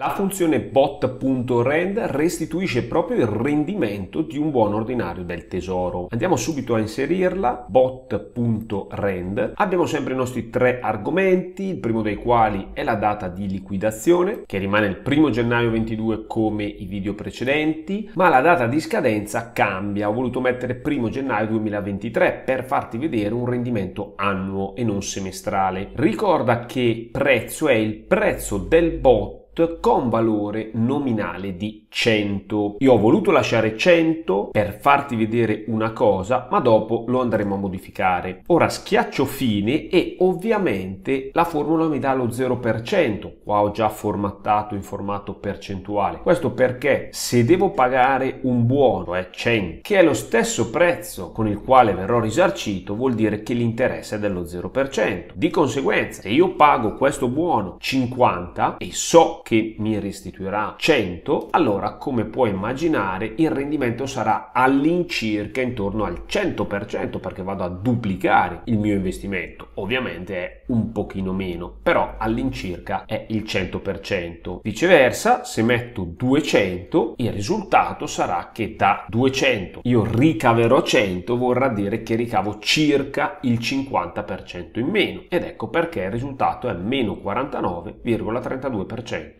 La funzione bot.rend restituisce proprio il rendimento di un buon ordinario del tesoro. Andiamo subito a inserirla, bot.rend. Abbiamo sempre i nostri tre argomenti, il primo dei quali è la data di liquidazione, che rimane il 1 gennaio 22 come i video precedenti, ma la data di scadenza cambia. Ho voluto mettere 1 gennaio 2023 per farti vedere un rendimento annuo e non semestrale. Ricorda che prezzo è il prezzo del bot con valore nominale di 100. Io ho voluto lasciare 100 per farti vedere una cosa, ma dopo lo andremo a modificare. Ora schiaccio fine e ovviamente la formula mi dà lo 0%. Qua ho già formattato in formato percentuale. Questo perché se devo pagare un buono, è cioè 100, che è lo stesso prezzo con il quale verrò risarcito, vuol dire che l'interesse è dello 0%. Di conseguenza, se io pago questo buono 50 e so che che mi restituirà 100, allora come puoi immaginare il rendimento sarà all'incirca intorno al 100% perché vado a duplicare il mio investimento. Ovviamente è un pochino meno, però all'incirca è il 100%. Viceversa, se metto 200, il risultato sarà che da 200 io ricaverò 100, vorrà dire che ricavo circa il 50% in meno. Ed ecco perché il risultato è meno 49,32%.